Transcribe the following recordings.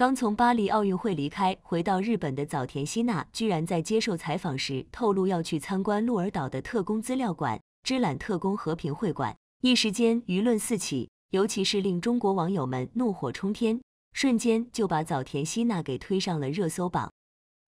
刚从巴黎奥运会离开回到日本的早田希娜，居然在接受采访时透露要去参观鹿儿岛的特工资料馆——知览特工和平会馆。一时间，舆论四起，尤其是令中国网友们怒火冲天，瞬间就把早田希娜给推上了热搜榜。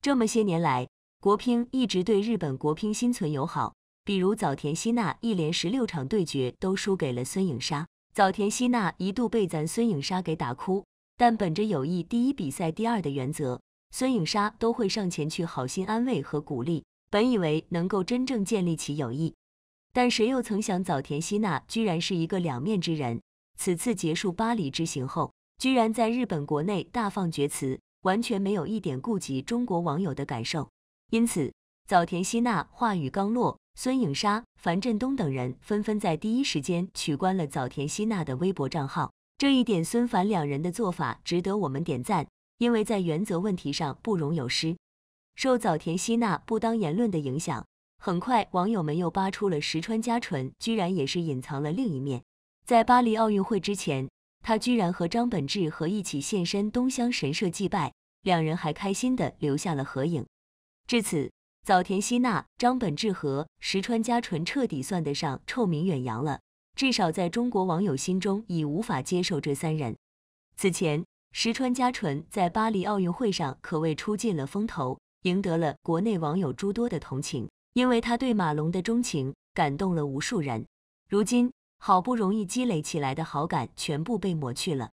这么些年来，国乒一直对日本国乒心存友好，比如早田希娜一连十六场对决都输给了孙颖莎，早田希娜一度被咱孙颖莎给打哭。但本着友谊第一，比赛第二的原则，孙颖莎都会上前去好心安慰和鼓励。本以为能够真正建立起友谊，但谁又曾想早田希娜居然是一个两面之人。此次结束巴黎之行后，居然在日本国内大放厥词，完全没有一点顾及中国网友的感受。因此，早田希娜话语刚落，孙颖莎、樊振东等人纷纷在第一时间取关了早田希娜的微博账号。这一点，孙凡两人的做法值得我们点赞，因为在原则问题上不容有失。受早田希娜不当言论的影响，很快网友们又扒出了石川佳纯居然也是隐藏了另一面。在巴黎奥运会之前，他居然和张本智和一起现身东乡神社祭拜，两人还开心地留下了合影。至此，早田希娜、张本智和、石川佳纯彻底算得上臭名远扬了。至少在中国网友心中已无法接受这三人。此前，石川佳纯在巴黎奥运会上可谓出尽了风头，赢得了国内网友诸多的同情，因为他对马龙的钟情感动了无数人。如今，好不容易积累起来的好感全部被抹去了。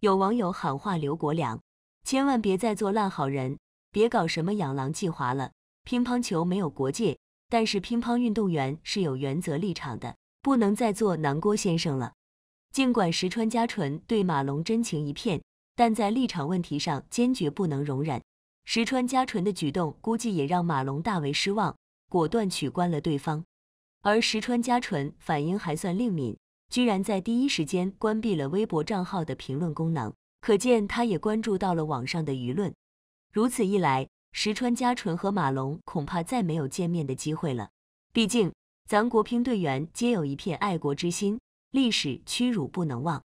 有网友喊话刘国梁：“千万别再做烂好人，别搞什么养狼计划了。乒乓球没有国界，但是乒乓运动员是有原则立场的。”不能再做南郭先生了。尽管石川佳纯对马龙真情一片，但在立场问题上坚决不能容忍。石川佳纯的举动估计也让马龙大为失望，果断取关了对方。而石川佳纯反应还算灵敏，居然在第一时间关闭了微博账号的评论功能，可见他也关注到了网上的舆论。如此一来，石川佳纯和马龙恐怕再没有见面的机会了。毕竟。咱国乒队员皆有一片爱国之心，历史屈辱不能忘。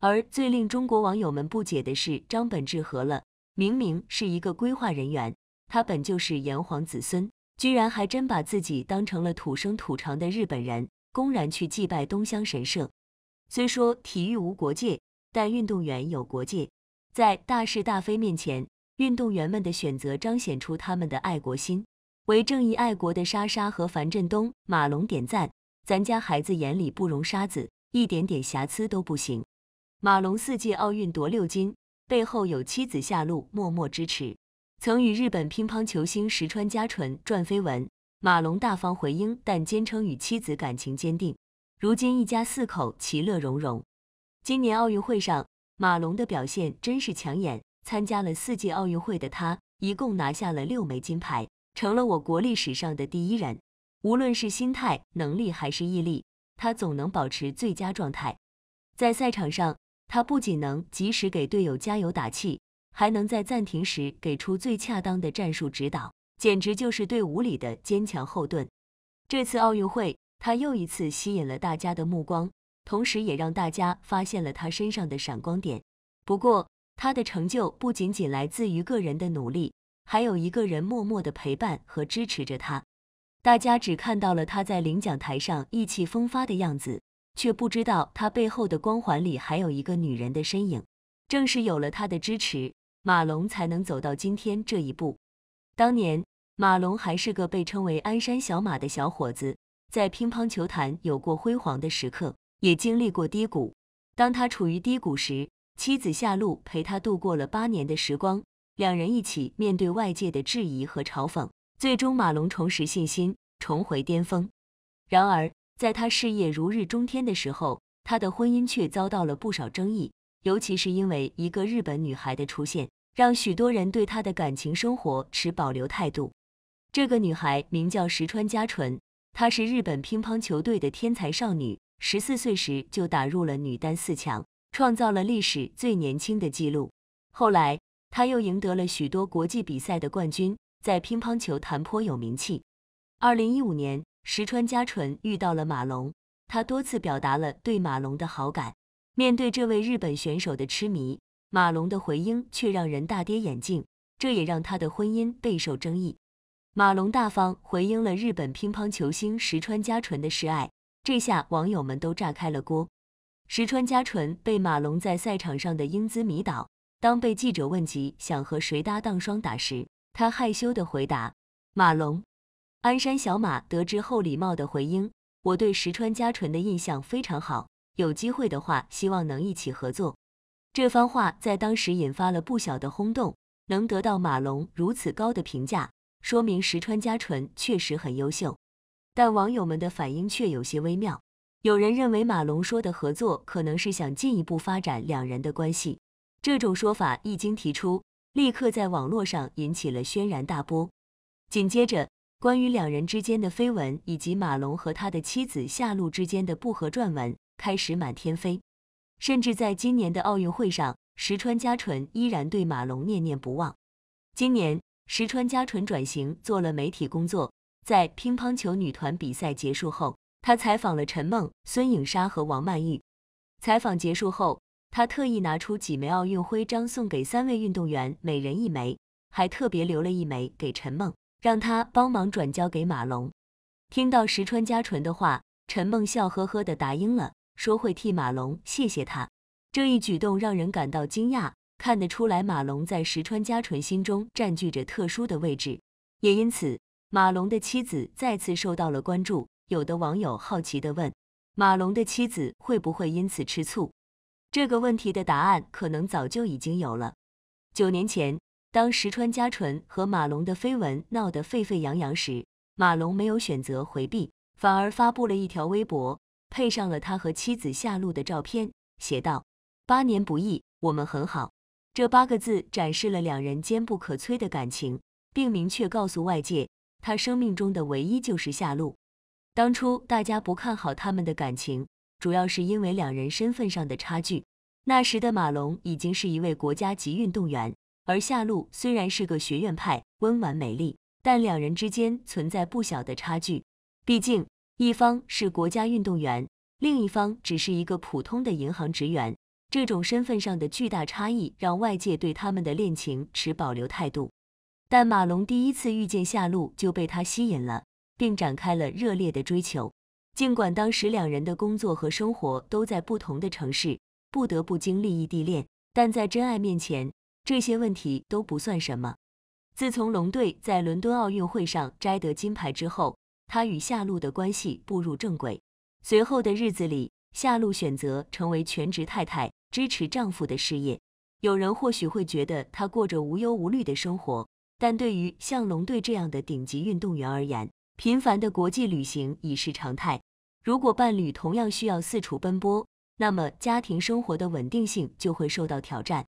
而最令中国网友们不解的是，张本智和了，明明是一个规划人员，他本就是炎黄子孙，居然还真把自己当成了土生土长的日本人，公然去祭拜东乡神社。虽说体育无国界，但运动员有国界，在大是大非面前，运动员们的选择彰显出他们的爱国心。为正义爱国的莎莎和樊振东、马龙点赞，咱家孩子眼里不容沙子，一点点瑕疵都不行。马龙四届奥运夺六金，背后有妻子夏露默默支持。曾与日本乒乓球星石川佳纯传绯闻，马龙大方回应，但坚称与妻子感情坚定。如今一家四口其乐融融。今年奥运会上，马龙的表现真是抢眼，参加了四届奥运会的他，一共拿下了六枚金牌。成了我国历史上的第一人。无论是心态、能力还是毅力，他总能保持最佳状态。在赛场上，他不仅能及时给队友加油打气，还能在暂停时给出最恰当的战术指导，简直就是队伍里的坚强后盾。这次奥运会，他又一次吸引了大家的目光，同时也让大家发现了他身上的闪光点。不过，他的成就不仅仅来自于个人的努力。还有一个人默默的陪伴和支持着他，大家只看到了他在领奖台上意气风发的样子，却不知道他背后的光环里还有一个女人的身影。正是有了他的支持，马龙才能走到今天这一步。当年马龙还是个被称为“鞍山小马”的小伙子，在乒乓球坛有过辉煌的时刻，也经历过低谷。当他处于低谷时，妻子夏露陪他度过了八年的时光。两人一起面对外界的质疑和嘲讽，最终马龙重拾信心，重回巅峰。然而，在他事业如日中天的时候，他的婚姻却遭到了不少争议，尤其是因为一个日本女孩的出现，让许多人对他的感情生活持保留态度。这个女孩名叫石川佳纯，她是日本乒乓球队的天才少女，十四岁时就打入了女单四强，创造了历史最年轻的记录。后来，他又赢得了许多国际比赛的冠军，在乒乓球坛颇有名气。二零一五年，石川佳纯遇到了马龙，他多次表达了对马龙的好感。面对这位日本选手的痴迷，马龙的回应却让人大跌眼镜，这也让他的婚姻备受争议。马龙大方回应了日本乒乓球星石川佳纯的示爱，这下网友们都炸开了锅。石川佳纯被马龙在赛场上的英姿迷倒。当被记者问及想和谁搭档双打时，他害羞的回答：“马龙，鞍山小马。”得知后，礼貌的回应：“我对石川佳纯的印象非常好，有机会的话，希望能一起合作。”这番话在当时引发了不小的轰动。能得到马龙如此高的评价，说明石川佳纯确实很优秀。但网友们的反应却有些微妙。有人认为马龙说的合作可能是想进一步发展两人的关系。这种说法一经提出，立刻在网络上引起了轩然大波。紧接着，关于两人之间的绯闻以及马龙和他的妻子夏露之间的不和传文开始满天飞。甚至在今年的奥运会上，石川佳纯依然对马龙念念不忘。今年，石川佳纯转型做了媒体工作，在乒乓球女团比赛结束后，他采访了陈梦、孙颖莎和王曼玉。采访结束后。他特意拿出几枚奥运徽章送给三位运动员，每人一枚，还特别留了一枚给陈梦，让他帮忙转交给马龙。听到石川佳纯的话，陈梦笑呵呵地答应了，说会替马龙谢谢他。这一举动让人感到惊讶，看得出来马龙在石川佳纯心中占据着特殊的位置，也因此马龙的妻子再次受到了关注。有的网友好奇地问，马龙的妻子会不会因此吃醋？这个问题的答案可能早就已经有了。九年前，当石川佳纯和马龙的绯闻闹得沸沸扬扬时，马龙没有选择回避，反而发布了一条微博，配上了他和妻子夏露的照片，写道：“八年不易，我们很好。”这八个字展示了两人坚不可摧的感情，并明确告诉外界，他生命中的唯一就是夏露。当初大家不看好他们的感情。主要是因为两人身份上的差距。那时的马龙已经是一位国家级运动员，而夏露虽然是个学院派、温婉美丽，但两人之间存在不小的差距。毕竟，一方是国家运动员，另一方只是一个普通的银行职员。这种身份上的巨大差异，让外界对他们的恋情持保留态度。但马龙第一次遇见夏露就被她吸引了，并展开了热烈的追求。尽管当时两人的工作和生活都在不同的城市，不得不经历异地恋，但在真爱面前，这些问题都不算什么。自从龙队在伦敦奥运会上摘得金牌之后，他与夏露的关系步入正轨。随后的日子里，夏露选择成为全职太太，支持丈夫的事业。有人或许会觉得她过着无忧无虑的生活，但对于像龙队这样的顶级运动员而言，频繁的国际旅行已是常态。如果伴侣同样需要四处奔波，那么家庭生活的稳定性就会受到挑战。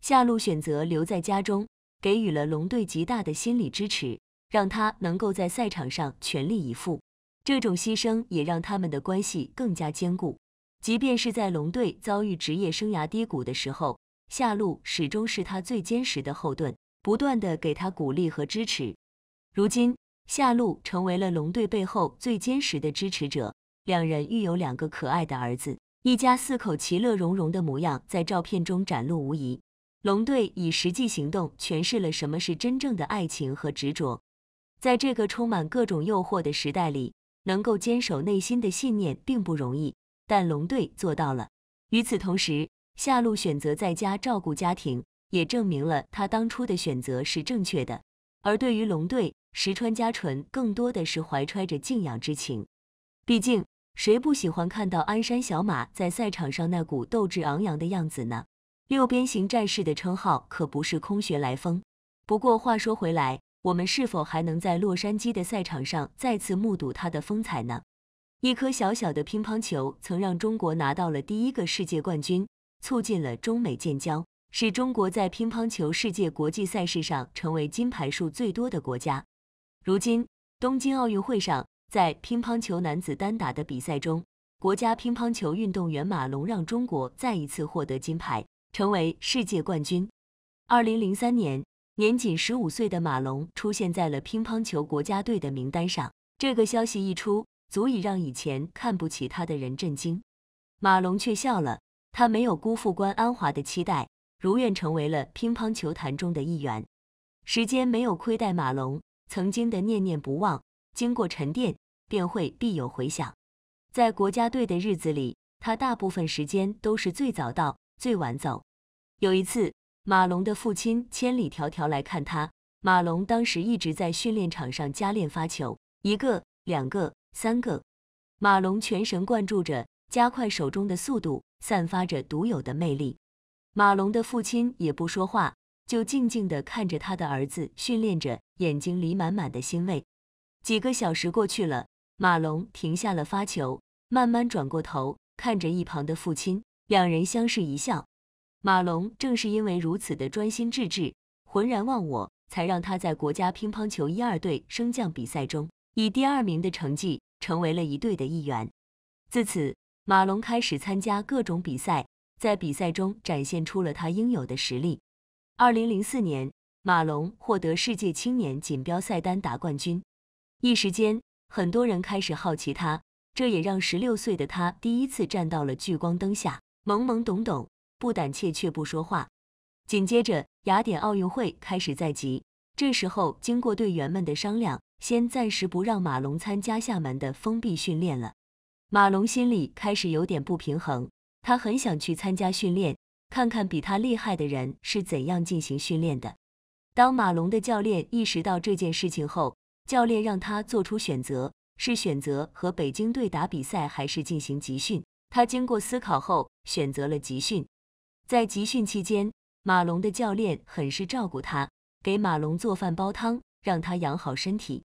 夏露选择留在家中，给予了龙队极大的心理支持，让他能够在赛场上全力以赴。这种牺牲也让他们的关系更加坚固。即便是在龙队遭遇职业生涯低谷的时候，夏露始终是他最坚实的后盾，不断的给他鼓励和支持。如今。夏露成为了龙队背后最坚实的支持者。两人育有两个可爱的儿子，一家四口其乐融融的模样在照片中展露无遗。龙队以实际行动诠释了什么是真正的爱情和执着。在这个充满各种诱惑的时代里，能够坚守内心的信念并不容易，但龙队做到了。与此同时，夏露选择在家照顾家庭，也证明了他当初的选择是正确的。而对于龙队，石川佳纯更多的是怀揣着敬仰之情，毕竟谁不喜欢看到鞍山小马在赛场上那股斗志昂扬的样子呢？六边形战士的称号可不是空穴来风。不过话说回来，我们是否还能在洛杉矶的赛场上再次目睹他的风采呢？一颗小小的乒乓球曾让中国拿到了第一个世界冠军，促进了中美建交，使中国在乒乓球世界国际赛事上成为金牌数最多的国家。如今，东京奥运会上，在乒乓球男子单打的比赛中，国家乒乓球运动员马龙让中国再一次获得金牌，成为世界冠军。二零零三年，年仅十五岁的马龙出现在了乒乓球国家队的名单上，这个消息一出，足以让以前看不起他的人震惊。马龙却笑了，他没有辜负关安华的期待，如愿成为了乒乓球坛中的一员。时间没有亏待马龙。曾经的念念不忘，经过沉淀，便会必有回响。在国家队的日子里，他大部分时间都是最早到，最晚走。有一次，马龙的父亲千里迢迢来看他，马龙当时一直在训练场上加练发球，一个、两个、三个，马龙全神贯注着，加快手中的速度，散发着独有的魅力。马龙的父亲也不说话。就静静地看着他的儿子训练着，眼睛里满满的欣慰。几个小时过去了，马龙停下了发球，慢慢转过头看着一旁的父亲，两人相视一笑。马龙正是因为如此的专心致志、浑然忘我，才让他在国家乒乓球一二队升降比赛中以第二名的成绩成为了一队的一员。自此，马龙开始参加各种比赛，在比赛中展现出了他应有的实力。二零零四年，马龙获得世界青年锦标赛单打冠军，一时间，很多人开始好奇他，这也让十六岁的他第一次站到了聚光灯下，懵懵懂懂，不胆怯却不说话。紧接着，雅典奥运会开始在即，这时候，经过队员们的商量，先暂时不让马龙参加厦门的封闭训练了。马龙心里开始有点不平衡，他很想去参加训练。看看比他厉害的人是怎样进行训练的。当马龙的教练意识到这件事情后，教练让他做出选择：是选择和北京队打比赛，还是进行集训？他经过思考后，选择了集训。在集训期间，马龙的教练很是照顾他，给马龙做饭、煲汤，让他养好身体。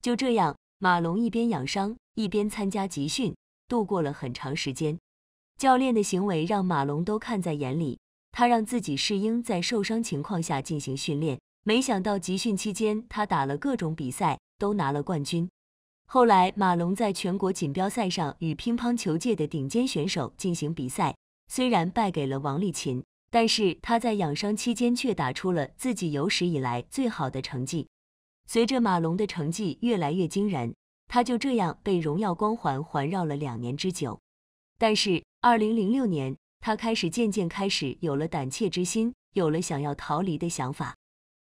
就这样，马龙一边养伤，一边参加集训，度过了很长时间。教练的行为让马龙都看在眼里，他让自己适应在受伤情况下进行训练。没想到集训期间，他打了各种比赛，都拿了冠军。后来，马龙在全国锦标赛上与乒乓球界的顶尖选手进行比赛，虽然败给了王励勤，但是他在养伤期间却打出了自己有史以来最好的成绩。随着马龙的成绩越来越惊人，他就这样被荣耀光环环绕了两年之久。但是，二零零六年，他开始渐渐开始有了胆怯之心，有了想要逃离的想法。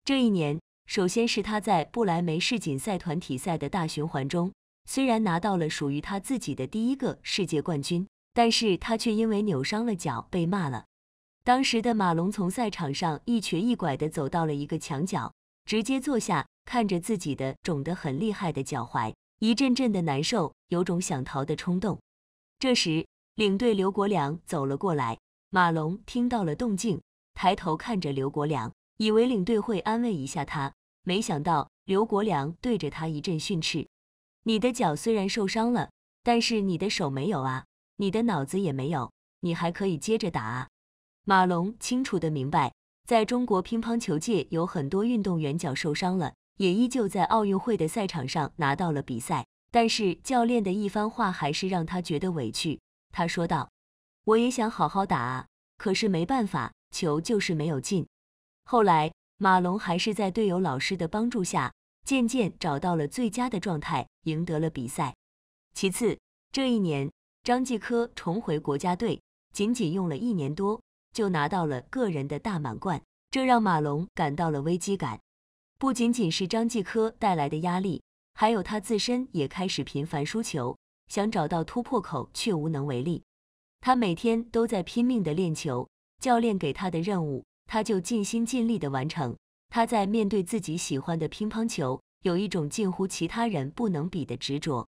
这一年，首先是他在不来梅世锦赛团体赛的大循环中，虽然拿到了属于他自己的第一个世界冠军，但是他却因为扭伤了脚被骂了。当时的马龙从赛场上一瘸一拐地走到了一个墙角，直接坐下，看着自己的肿得很厉害的脚踝，一阵阵的难受，有种想逃的冲动。这时，领队刘国梁走了过来，马龙听到了动静，抬头看着刘国梁，以为领队会安慰一下他，没想到刘国梁对着他一阵训斥：“你的脚虽然受伤了，但是你的手没有啊，你的脑子也没有，你还可以接着打啊。”马龙清楚的明白，在中国乒乓球界有很多运动员脚受伤了，也依旧在奥运会的赛场上拿到了比赛，但是教练的一番话还是让他觉得委屈。他说道：“我也想好好打啊，可是没办法，球就是没有进。”后来，马龙还是在队友、老师的帮助下，渐渐找到了最佳的状态，赢得了比赛。其次，这一年，张继科重回国家队，仅仅用了一年多就拿到了个人的大满贯，这让马龙感到了危机感。不仅仅是张继科带来的压力，还有他自身也开始频繁输球。想找到突破口却无能为力，他每天都在拼命的练球，教练给他的任务，他就尽心尽力的完成。他在面对自己喜欢的乒乓球，有一种近乎其他人不能比的执着。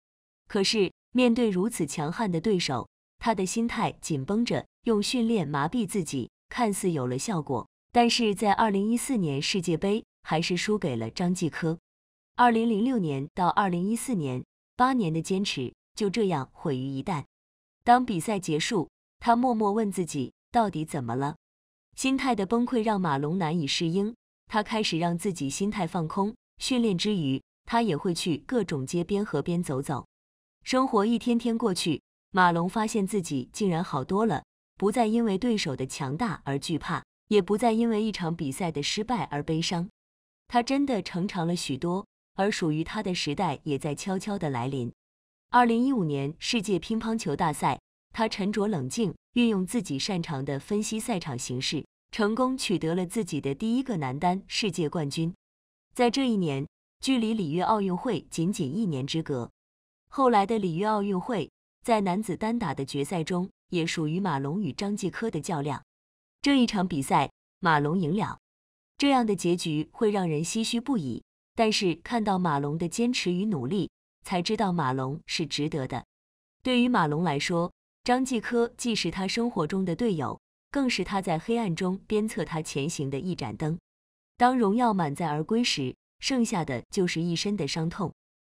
可是面对如此强悍的对手，他的心态紧绷着，用训练麻痹自己，看似有了效果，但是在二零一四年世界杯还是输给了张继科。二零零六年到二零一四年八年的坚持。就这样毁于一旦。当比赛结束，他默默问自己，到底怎么了？心态的崩溃让马龙难以适应。他开始让自己心态放空，训练之余，他也会去各种街边、河边走走。生活一天天过去，马龙发现自己竟然好多了，不再因为对手的强大而惧怕，也不再因为一场比赛的失败而悲伤。他真的成长了许多，而属于他的时代也在悄悄的来临。二零一五年世界乒乓球大赛，他沉着冷静，运用自己擅长的分析赛场形势，成功取得了自己的第一个男单世界冠军。在这一年，距离里约奥运会仅仅一年之隔。后来的里约奥运会，在男子单打的决赛中，也属于马龙与张继科的较量。这一场比赛，马龙赢了，这样的结局会让人唏嘘不已。但是，看到马龙的坚持与努力。才知道马龙是值得的。对于马龙来说，张继科既是他生活中的队友，更是他在黑暗中鞭策他前行的一盏灯。当荣耀满载而归时，剩下的就是一身的伤痛。